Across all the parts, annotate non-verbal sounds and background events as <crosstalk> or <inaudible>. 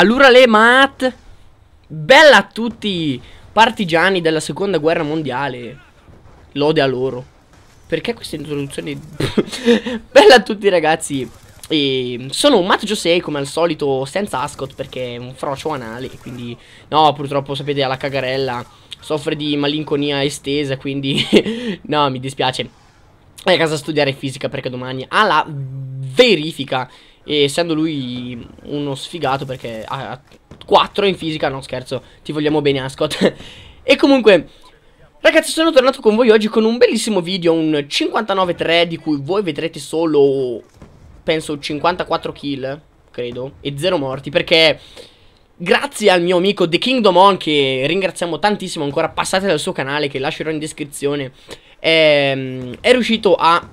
Allora le mat. Bella a tutti partigiani della seconda guerra mondiale. Lode a loro. Perché questa introduzione? <laughs> Bella a tutti ragazzi. E ehm, sono un Matt Josei come al solito senza ascot perché è un frocio anale quindi no purtroppo sapete alla cagarella soffre di malinconia estesa quindi <laughs> no mi dispiace è a casa a studiare fisica perché domani ha la verifica e essendo lui uno sfigato perché ha 4 in fisica, no scherzo, ti vogliamo bene Ascot. <laughs> e comunque, Ragazzi sono tornato con voi oggi con un bellissimo video, un 59-3 di cui voi vedrete solo, penso, 54 kill, credo, e 0 morti perché grazie al mio amico The Kingdom On che ringraziamo tantissimo ancora, passate dal suo canale che lascerò in descrizione, è, ehm, è riuscito a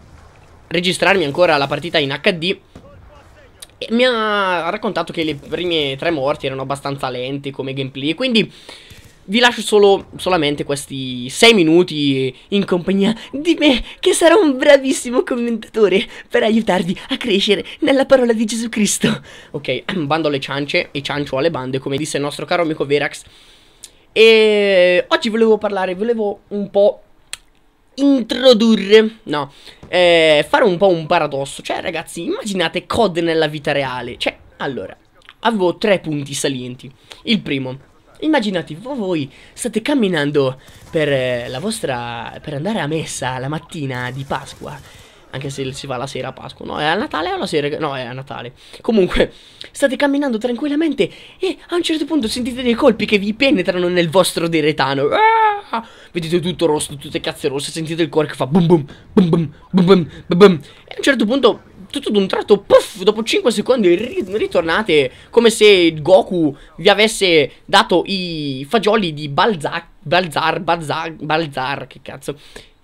registrarmi ancora la partita in HD mi ha raccontato che le prime tre morti erano abbastanza lenti come gameplay, quindi vi lascio solo, solamente questi 6 minuti in compagnia di me, che sarà un bravissimo commentatore per aiutarvi a crescere nella parola di Gesù Cristo. Ok, <clears throat> bando alle ciance e ciancio alle bande, come disse il nostro caro amico Verax. E oggi volevo parlare, volevo un po' introdurre, no, eh, fare un po' un paradosso. Cioè, ragazzi, immaginate COD nella vita reale. Cioè, allora, avevo tre punti salienti. Il primo, immaginate voi state camminando per eh, la vostra, per andare a messa la mattina di Pasqua. Anche se si va la sera a Pasqua, no? È a Natale o la sera? No, è a Natale. Comunque, state camminando tranquillamente e a un certo punto sentite dei colpi che vi penetrano nel vostro deretano. Ah! vedete tutto rosso, tutte cazze rosse, sentite il cuore che fa bum bum, bum bum, bum bum, bum bum. E a un certo punto, tutto d'un tratto, puff, dopo 5 secondi ritornate come se Goku vi avesse dato i fagioli di Balzac, Balzar, Balzar, Balzar, che cazzo.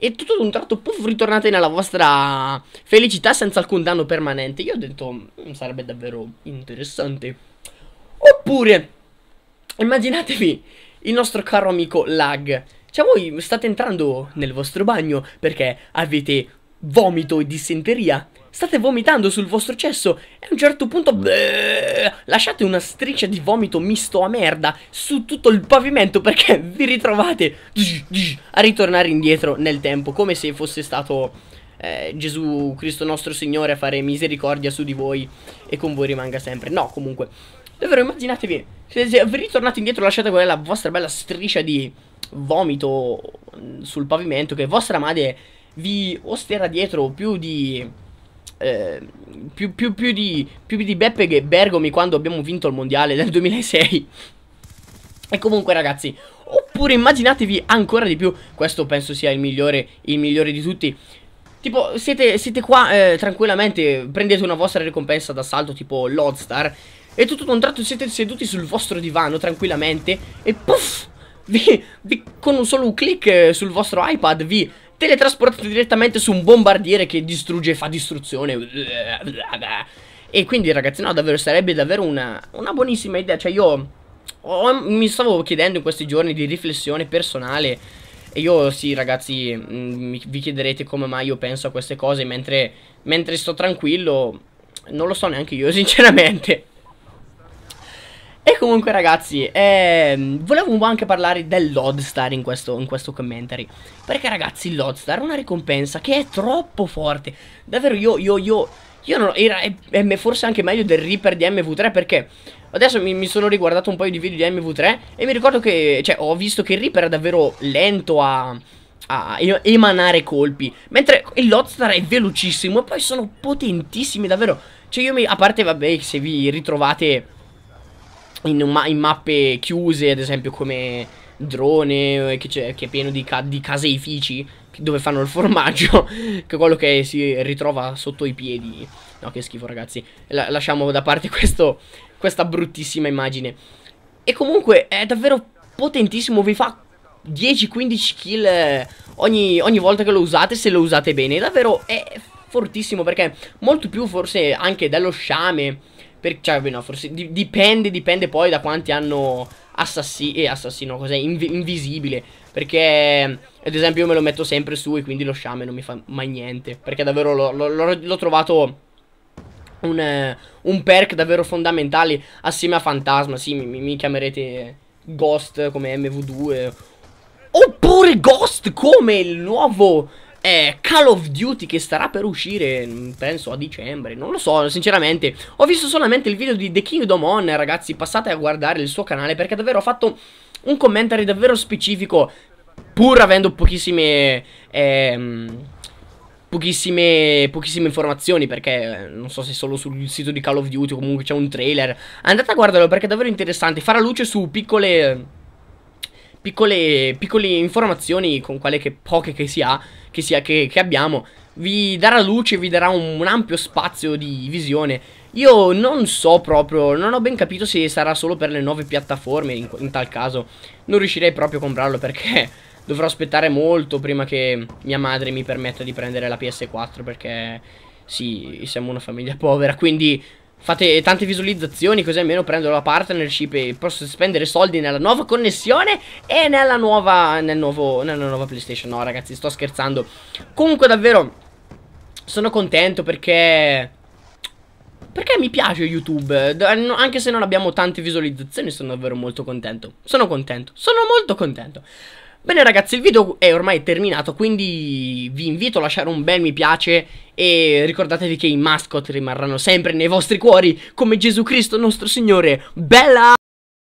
E tutto d'un tratto, puff, ritornate nella vostra felicità senza alcun danno permanente. Io ho detto, mm, sarebbe davvero interessante. Oppure, immaginatevi il nostro caro amico Lag cioè voi state entrando nel vostro bagno perché avete vomito e dissenteria. State vomitando sul vostro cesso e a un certo punto bleh, lasciate una striscia di vomito misto a merda su tutto il pavimento perché <laughs> vi ritrovate a ritornare indietro nel tempo come se fosse stato eh, Gesù Cristo nostro Signore a fare misericordia su di voi e con voi rimanga sempre. No, comunque, davvero immaginatevi, se, se vi ritornate indietro lasciate quella vostra bella striscia di vomito sul pavimento che vostra madre vi osterà dietro più di... Eh, più, più, più, di, più di Beppe che Bergomi quando abbiamo vinto il mondiale nel 2006 e comunque ragazzi Oppure immaginatevi ancora di più Questo penso sia il migliore, il migliore di tutti Tipo siete, siete qua eh, tranquillamente Prendete una vostra ricompensa d'assalto tipo Lodstar, E tutto ad un tratto siete seduti sul vostro divano tranquillamente E puff vi, vi, con un solo click eh, sul vostro iPad vi teletrasportate direttamente su un bombardiere che distrugge e fa distruzione. E quindi ragazzi, no, davvero sarebbe davvero una, una buonissima idea. Cioè io ho, mi stavo chiedendo in questi giorni di riflessione personale. E io sì ragazzi, mh, mm, vi chiederete come mai io penso a queste cose mentre, mentre sto tranquillo. Non lo so neanche io <laughs> sinceramente. E comunque ragazzi, ehm, volevo anche parlare dell'Odstar in questo, in questo commentary Perché ragazzi l'Odstar è una ricompensa che è troppo forte Davvero io, io, io, io non, era, è, è forse anche meglio del Reaper di MV3 perché Adesso mi, mi, sono riguardato un paio di video di MV3 e mi ricordo che, cioè ho visto che il Reaper è davvero lento a, a emanare colpi Mentre il Lodstar è velocissimo e poi sono potentissimi davvero Cioè io mi, a parte vabbè se vi ritrovate in, ma in mappe chiuse, ad esempio come drone eh, che, che è pieno di, ca di caseifici dove fanno il formaggio, <laughs> che è quello che si ritrova sotto i piedi. No, che schifo ragazzi. La lasciamo da parte questo, questa bruttissima immagine. E comunque è davvero potentissimo, vi fa 10-15 kill eh, ogni, ogni, volta che lo usate, se lo usate bene. Davvero è fortissimo perché molto più forse anche dello sciame per, cioè, no, forse di, dipende, dipende poi da quanti hanno assassi, eh, assassino, cos'è, inv invisibile. Perché, ad esempio, io me lo metto sempre su e quindi lo sciame non mi fa mai niente. Perché davvero l'ho trovato... Un, eh, un, perk davvero fondamentale assieme a Fantasma. Sì, mi, mi chiamerete Ghost come MV2. Oppure Ghost come il nuovo eh, Call of Duty che starà per uscire, mm, penso a dicembre, non lo so, sinceramente. Ho visto solamente il video di The Kingdom On, ragazzi, passate a guardare il suo canale perché davvero ha fatto un commentary davvero specifico, pur avendo pochissime... Ehm, Pochissime, pochissime, informazioni perché eh, non so se solo sul sito di Call of Duty comunque c'è un trailer. Andate a guardarlo perché è davvero interessante. Farà luce su piccole piccole, piccole informazioni con quelle che poche che, si ha, che, sia, che, che abbiamo vi darà luce, vi darà un, un, ampio spazio di visione. Io non so proprio, non ho ben capito se sarà solo per le nuove piattaforme, in, in tal caso non riuscirei proprio a comprarlo perché <laughs> dovrò aspettare molto prima che mia madre mi permetta di prendere la PS4 perché sì, siamo una famiglia povera, quindi Fate tante visualizzazioni così almeno prendo la partnership e posso spendere soldi nella nuova connessione e nella nuova, nel nuovo, nella nuova PlayStation. No ragazzi, sto scherzando. Comunque davvero sono contento perché... Perché mi piace YouTube, anche se non abbiamo tante visualizzazioni sono davvero molto contento. Sono contento, sono molto contento. Bene ragazzi il video è ormai terminato quindi vi invito a lasciare un bel mi piace e ricordatevi che i mascot rimarranno sempre nei vostri cuori come Gesù Cristo nostro Signore. Bella!